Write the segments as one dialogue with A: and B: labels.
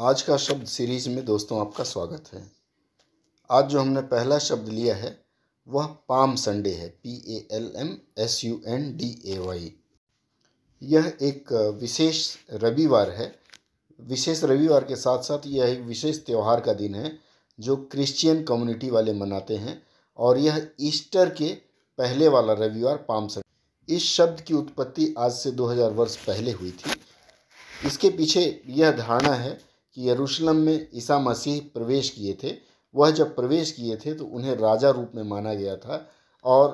A: आज का शब्द सीरीज में दोस्तों आपका स्वागत है आज जो हमने पहला शब्द लिया है वह पाम संडे है P A L M S U N D A Y यह एक विशेष रविवार है विशेष रविवार के साथ साथ यह एक विशेष त्यौहार का दिन है जो क्रिश्चियन कम्युनिटी वाले मनाते हैं और यह ईस्टर के पहले वाला रविवार पाम संडे इस शब्द की उत्पत्ति आज से 2000 वर्ष पहले हुई थी इसके पीछे यह धारणा है कि यरूशलम में ईसा मसीह प्रवेश किए थे वह जब प्रवेश किए थे तो उन्हें राजा रूप में माना गया था और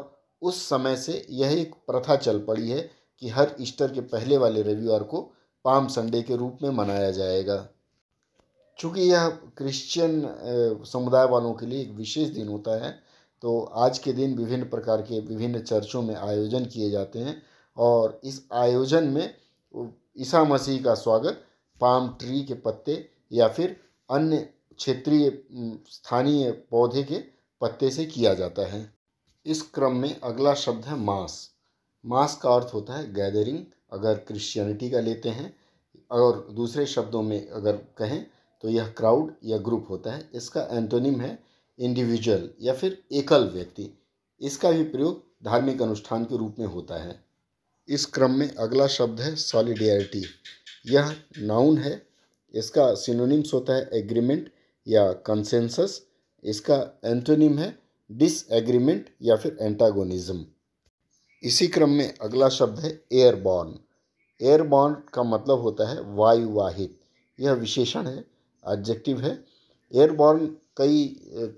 A: उस समय से यह एक प्रथा चल पड़ी है कि हर ईस्टर के पहले वाले रविवार को पाम संडे के रूप में मनाया जाएगा चूँकि यह क्रिश्चियन समुदाय वालों के लिए एक विशेष दिन होता है तो आज के दिन विभिन्न प्रकार के विभिन्न चर्चों में आयोजन किए जाते हैं और इस आयोजन में ईसा मसीह का स्वागत पाम ट्री के पत्ते या फिर अन्य क्षेत्रीय स्थानीय पौधे के पत्ते से किया जाता है इस क्रम में अगला शब्द है मास मास का अर्थ होता है गैदरिंग अगर क्रिश्चियनिटी का लेते हैं और दूसरे शब्दों में अगर कहें तो यह क्राउड या ग्रुप होता है इसका एंटोनिम है इंडिविजुअल या फिर एकल व्यक्ति इसका भी प्रयोग धार्मिक अनुष्ठान के रूप में होता है इस क्रम में अगला शब्द है सॉलिडियरिटी यह नाउन है इसका सिनोनिम्स होता है एग्रीमेंट या कंसेंसस इसका एंटोनिम है डिसएग्रीमेंट या फिर एंटागोनिज्म इसी क्रम में अगला शब्द है एयरबॉर्न एयरबॉर्न का मतलब होता है वायुवाहित यह विशेषण है ऑब्जेक्टिव है एयरबॉर्न कई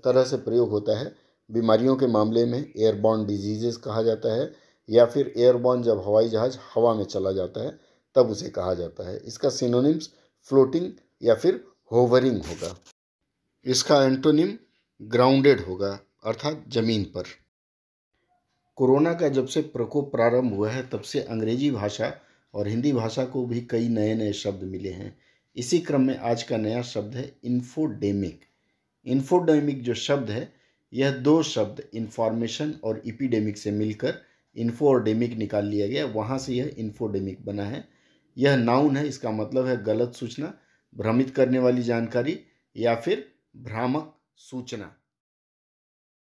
A: तरह से प्रयोग होता है बीमारियों के मामले में एयरबॉर्न डिजीजेस कहा जाता है या फिर एयरबॉर्न जब हवाई जहाज़ हवा में चला जाता है तब उसे कहा जाता है इसका सिनोनिम्स फ्लोटिंग या फिर होवरिंग होगा इसका एंटोनिम ग्राउंडेड होगा अर्थात जमीन पर कोरोना का जब से प्रकोप प्रारंभ हुआ है तब से अंग्रेजी भाषा और हिंदी भाषा को भी कई नए नए शब्द मिले हैं इसी क्रम में आज का नया शब्द है इन्फोडेमिक इन्फोडेमिक जो शब्द है यह दो शब्द इन्फॉर्मेशन और इपिडेमिक से मिलकर इन्फोडेमिक निकाल लिया गया वहाँ से यह इन्फोडेमिक बना है यह नाउन है इसका मतलब है गलत सूचना भ्रमित करने वाली जानकारी या फिर भ्रामक सूचना